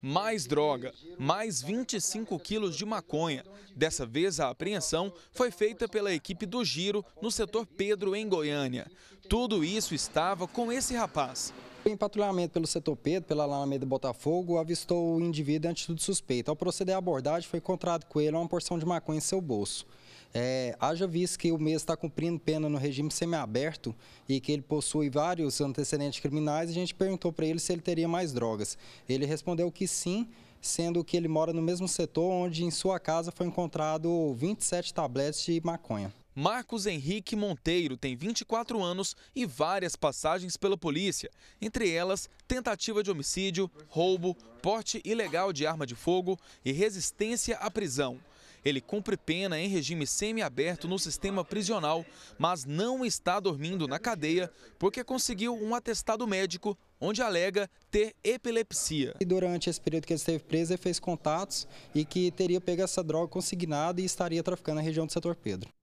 Mais droga, mais 25 quilos de maconha. Dessa vez, a apreensão foi feita pela equipe do Giro no setor Pedro, em Goiânia. Tudo isso estava com esse rapaz, em patrulhamento pelo setor Pedro, pela Alameda Botafogo, avistou o indivíduo antes do suspeito. Ao proceder à abordagem, foi encontrado com ele uma porção de maconha em seu bolso. É, haja visto que o mesmo está cumprindo pena no regime semiaberto e que ele possui vários antecedentes criminais, a gente perguntou para ele se ele teria mais drogas. Ele respondeu que sim, sendo que ele mora no mesmo setor onde em sua casa foi encontrado 27 tabletes de maconha. Marcos Henrique Monteiro tem 24 anos e várias passagens pela polícia, entre elas tentativa de homicídio, roubo, porte ilegal de arma de fogo e resistência à prisão. Ele cumpre pena em regime semiaberto no sistema prisional, mas não está dormindo na cadeia porque conseguiu um atestado médico onde alega ter epilepsia. E durante esse período que ele esteve preso, ele fez contatos e que teria pego essa droga consignada e estaria traficando na região do setor Pedro.